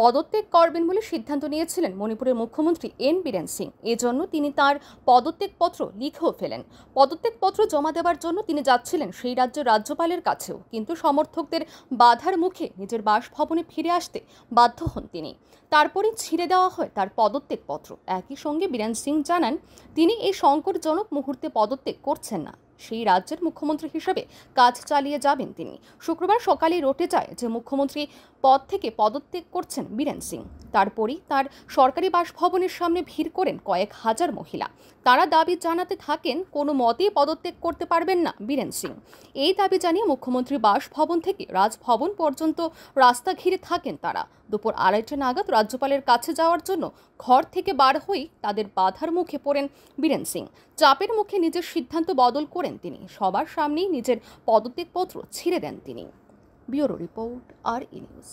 পদত্যাগ করবেন বলে সিদ্ধান্ত নিয়েছিলেন মণিপুরের মুখ্যমন্ত্রী এন বীরেন সিং এজন্য তিনি তার পদত্যাগপত্র লিখেও ফেলেন পদত্যাগপত্র জমা দেওয়ার জন্য তিনি যাচ্ছিলেন সেই রাজ্য রাজ্যপালের কাছেও কিন্তু সমর্থকদের বাধার মুখে নিজের বাসভবনে ফিরে আসতে বাধ্য হন তিনি তারপরে ছিঁড়ে দেওয়া হয় তার পদত্যাগপত্র একই সঙ্গে বীরেন সিং জানান তিনি এই সংকটজনক মুহূর্তে পদত্যাগ করছেন না সেই রাজ্যের মুখ্যমন্ত্রী হিসেবে কাজ চালিয়ে যাবেন তিনি শুক্রবার সকালে রোটে যায় যে মুখ্যমন্ত্রী পদ থেকে পদত্যাগ করছেন বীরেন সিং তারপরই তার সরকারি বাসভবনের সামনে ভিড় করেন কয়েক হাজার মহিলা তারা দাবি জানাতে থাকেন কোনো মতেই পদত্যাগ করতে পারবেন না বীরেন সিং এই দাবি জানিয়ে মুখ্যমন্ত্রী বাসভবন থেকে রাজভবন পর্যন্ত রাস্তা ঘিরে থাকেন তারা দুপুর আড়াইটা নাগাদ রাজ্যপালের কাছে যাওয়ার জন্য ঘর থেকে বার হয়েই তাদের বাধার মুখে পড়েন বীরেন সিং চাপের মুখে নিজের সিদ্ধান্ত বদল করে করেন তিনি সবার সামনেই নিজের পদত্যাগপত্র ছিঁড়ে দেন তিনি ব্যুরো রিপোর্ট আর ইনিউজ